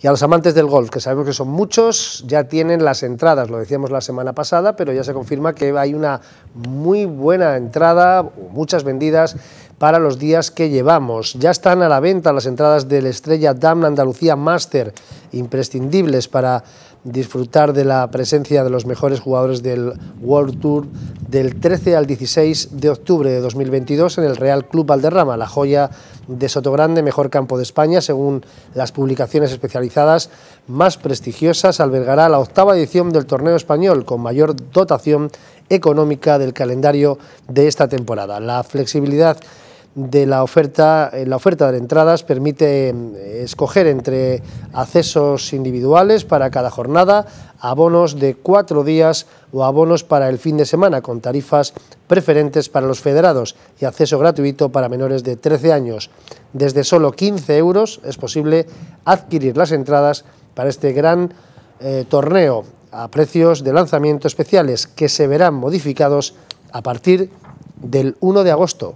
Y a los amantes del golf, que sabemos que son muchos, ya tienen las entradas, lo decíamos la semana pasada, pero ya se confirma que hay una muy buena entrada, muchas vendidas para los días que llevamos. Ya están a la venta las entradas del Estrella Damna Andalucía Master, imprescindibles para disfrutar de la presencia de los mejores jugadores del World Tour del 13 al 16 de octubre de 2022 en el Real Club Valderrama, la joya de Sotogrande, mejor campo de España, según las publicaciones especializadas más prestigiosas, albergará la octava edición del torneo español con mayor dotación económica del calendario de esta temporada. La flexibilidad de la oferta, eh, la oferta de entradas permite eh, escoger entre accesos individuales para cada jornada, abonos de cuatro días o abonos para el fin de semana con tarifas preferentes para los federados y acceso gratuito para menores de 13 años. Desde solo 15 euros es posible adquirir las entradas para este gran eh, torneo a precios de lanzamiento especiales que se verán modificados a partir del 1 de agosto.